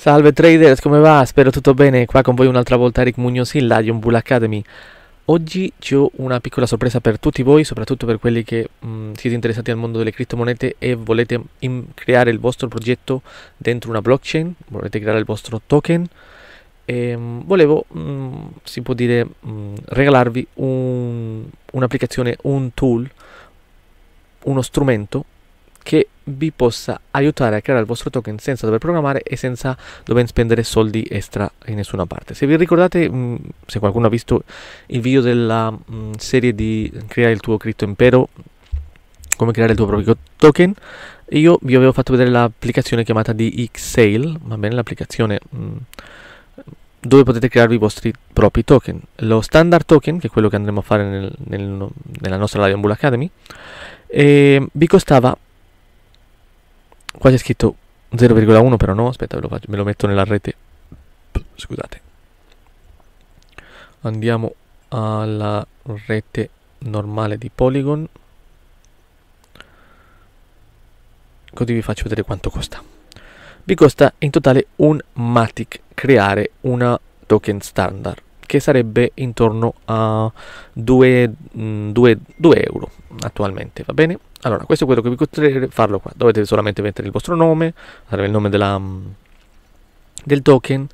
Salve traders, come va? Spero tutto bene, qua con voi un'altra volta Eric Mugnos in Lion Bull Academy. Oggi ho una piccola sorpresa per tutti voi, soprattutto per quelli che mh, mm, siete interessati al mondo delle criptomonete e volete mm, creare il vostro progetto dentro una blockchain, volete creare il vostro token. E, ehm, mh, volevo, mh, mm, si può dire, regalarvi un'applicazione, un, un tool, uno strumento che vi possa aiutare a creare il vostro token senza dover programmare e senza dover spendere soldi extra in nessuna parte. Se vi ricordate, mm, se qualcuno ha visto il video della mm, serie di creare il tuo cripto impero, come creare il tuo proprio token, io vi avevo fatto vedere l'applicazione chiamata di Xale, va bene, l'applicazione mm, dove potete crearvi i vostri propri token. Lo standard token, che è quello che andremo a fare nel, nel, nella nostra Lion Bull Academy, eh, vi costava Qua c'è scritto 0,1 però no, aspetta ve lo faccio, me lo metto nella rete. Scusate. Andiamo alla rete normale di Polygon. Così vi faccio vedere quanto costa. Vi costa in totale un Matic creare una token standard che sarebbe intorno a 2, 2, 2 euro attualmente, va bene? Allora, questo è quello che vi potrete farlo qua. Dovete solamente mettere il vostro nome, sarebbe il nome della, mm, del token,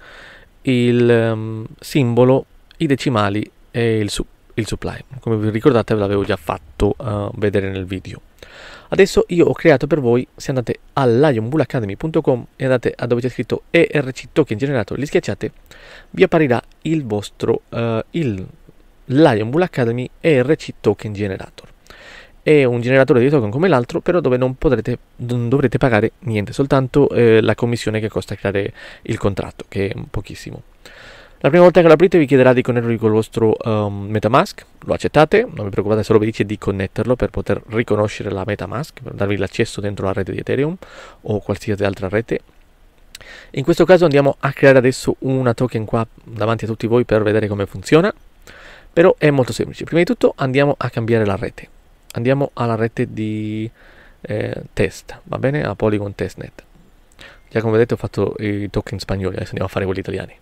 il um, simbolo, i decimali e il, su, il supply. Come vi ricordate ve l'avevo già fatto uh, vedere nel video. Adesso io ho creato per voi, se andate allionbullacademy.com e andate a dove c'è scritto ERC token generator, li schiacciate, vi apparirà il vostro, uh, il Lion Bull Academy ERC token generator. È un generatore di token come l'altro, però dove non, potrete, non dovrete pagare niente, soltanto eh, la commissione che costa creare il contratto, che è pochissimo. La prima volta che lo aprite vi chiederà di connettervi col vostro um, Metamask, lo accettate, non vi preoccupate solo vi dice di connetterlo per poter riconoscere la Metamask, per darvi l'accesso dentro la rete di Ethereum o qualsiasi altra rete. In questo caso andiamo a creare adesso una token qua davanti a tutti voi per vedere come funziona, però è molto semplice. Prima di tutto andiamo a cambiare la rete, andiamo alla rete di eh, test, va bene? A Polygon Testnet. Già come vedete ho fatto i token spagnoli, adesso andiamo a fare quelli italiani.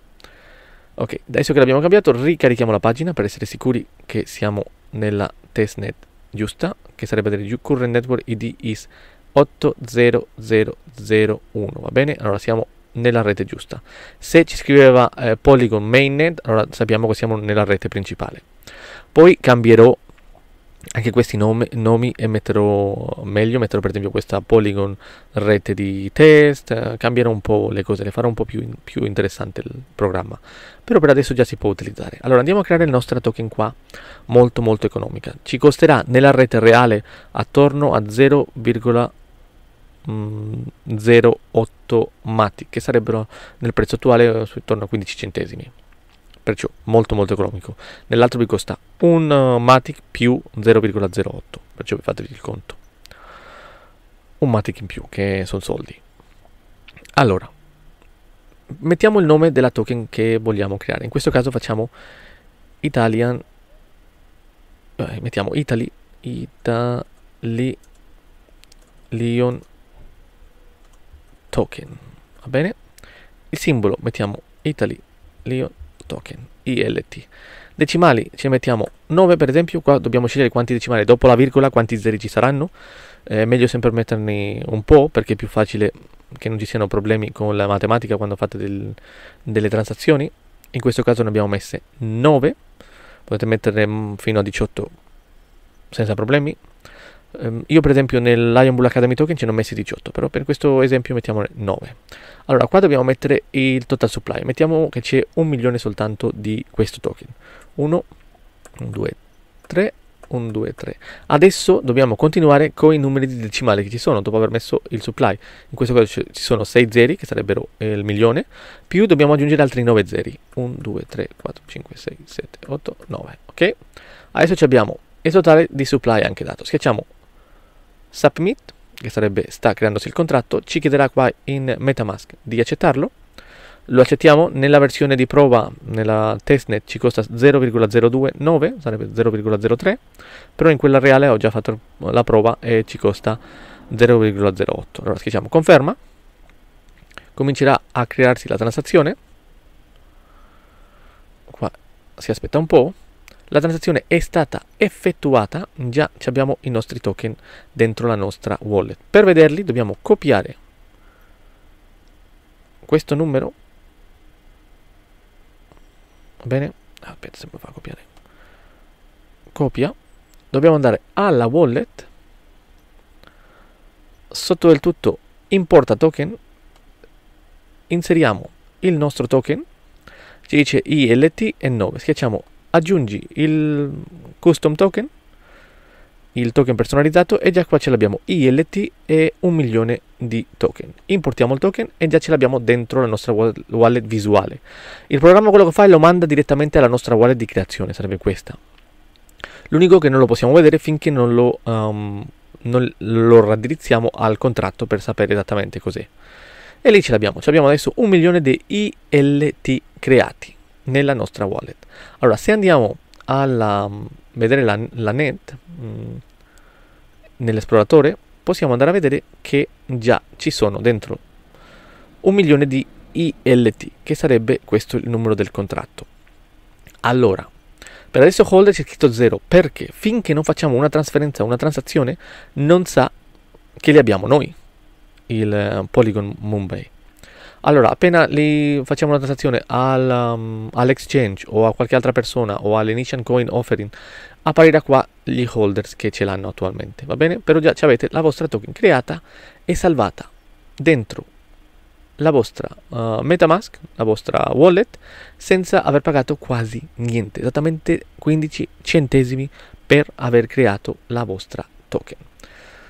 Ok, adesso che l'abbiamo cambiato ricarichiamo la pagina per essere sicuri che siamo nella testnet giusta, che sarebbe del current network ID is 80001, va bene? Allora siamo nella rete giusta. Se ci scriveva eh, Polygon Mainnet, allora sappiamo che siamo nella rete principale. Poi cambierò anche questi nomi, nomi e metterò meglio, metterò per esempio questa polygon rete di test, eh, cambierò un po' le cose, le farò un po' più, più interessante il programma, però per adesso già si può utilizzare. Allora andiamo a creare il nostro token qua, molto molto economica, ci costerà nella rete reale attorno a 0,08 mm, mati, che sarebbero nel prezzo attuale attorno eh, a 15 centesimi perciò molto molto economico. Nell'altro vi costa un eh, Matic più 0,08, perciò fatevi il conto. Un Matic in più, che sono soldi. Allora, mettiamo il nome della token che vogliamo creare. In questo caso facciamo Italian, eh, mettiamo Italy, Italy, Leon token, va bene? Il simbolo mettiamo Italy, Leon token, ILT. Decimali ci mettiamo 9 per esempio, qua dobbiamo scegliere quanti decimali dopo la virgola, quanti zeri ci saranno, eh, è eh, meglio sempre metterne un po' perché è più facile che non ci siano problemi con la matematica quando fate del, delle transazioni, in questo caso ne abbiamo messe 9, potete metterne mm, fino a 18 senza problemi, Um, io per esempio nel Lion Bull Academy Token ce ne ho messi 18, però per questo esempio mettiamo 9. Allora qua dobbiamo mettere il total supply, mettiamo che c'è un milione soltanto di questo token. 1, 2, 3, 1, 2, 3. Adesso dobbiamo continuare con i numeri di decimali che ci sono dopo aver messo il supply. In questo caso ci sono 6 zeri, che sarebbero eh, il milione, più dobbiamo aggiungere altri 9 zeri. 1, 2, 3, 4, 5, 6, 7, 8, 9. Ok? Adesso abbiamo il totale di supply anche dato. Schiacciamo Submit, che sarebbe sta creandosi il contratto, ci chiederà qua in Metamask di accettarlo. Lo accettiamo, nella versione di prova, nella testnet ci costa 0,029, sarebbe 0,03, però in quella reale ho già fatto la prova e ci costa 0,08. Allora schiacciamo conferma, comincerà a crearsi la transazione, qua si aspetta un po', la transazione è stata effettuata, già abbiamo i nostri token dentro la nostra wallet. Per vederli dobbiamo copiare questo numero, va bene? Ah, aspetta, se mi fa copiare. Copia. Dobbiamo andare alla wallet, sotto del tutto importa token, inseriamo il nostro token, ci dice ILT e 9, schiacciamo aggiungi il custom token, il token personalizzato e già qua ce l'abbiamo ILT e un milione di token. Importiamo il token e già ce l'abbiamo dentro la nostra wallet visuale. Il programma quello che fa è lo manda direttamente alla nostra wallet di creazione, sarebbe questa. L'unico che non lo possiamo vedere finché non lo, um, non lo raddirizziamo al contratto per sapere esattamente cos'è. E lì ce l'abbiamo, ce l'abbiamo adesso un milione di ILT creati nella nostra wallet. Allora, se andiamo a mm, vedere la, la net mm, nell'esploratore, possiamo andare a vedere che già ci sono dentro un milione di ILT, che sarebbe questo il numero del contratto. Allora, per adesso holder c'è scritto 0 perché finché non facciamo una trasferenza, una transazione, non sa che li abbiamo noi, il eh, Polygon Mumbai. Allora, appena li facciamo una transazione al, um, all'exchange o a qualche altra persona o all'initial coin offering, apparirà qua gli holders che ce l'hanno attualmente, va bene? Però già avete la vostra token creata e salvata dentro la vostra uh, Metamask, la vostra wallet, senza aver pagato quasi niente, esattamente 15 centesimi per aver creato la vostra token.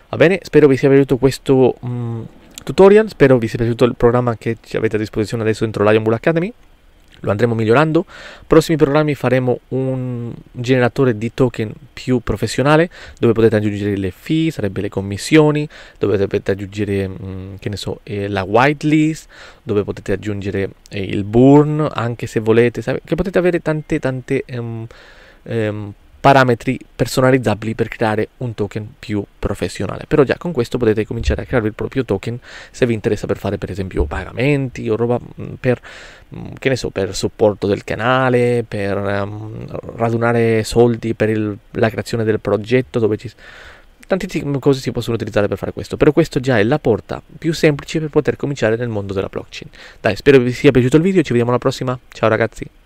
Va bene? Spero vi sia piaciuto questo... Um, tutorial, spero vi sia piaciuto il programma che avete a disposizione adesso dentro Lion Bull Academy, lo andremo migliorando. Prossimi programmi faremo un generatore di token più professionale dove potete aggiungere le fee, sarebbe le commissioni, dove potete aggiungere mm, che ne so, eh, la whitelist, dove potete aggiungere eh, il burn anche se volete, che potete avere tante tante ehm, ehm, parametri personalizzabili per creare un token più professionale. Però già con questo potete cominciare a creare il proprio token se vi interessa per fare per esempio pagamenti o roba mm, per, mm, che ne so, per supporto del canale, per um, radunare soldi per il, la creazione del progetto dove ci tante cose si possono utilizzare per fare questo, però questo già è la porta più semplice per poter cominciare nel mondo della blockchain. Dai, spero vi sia piaciuto il video, ci vediamo alla prossima, ciao ragazzi!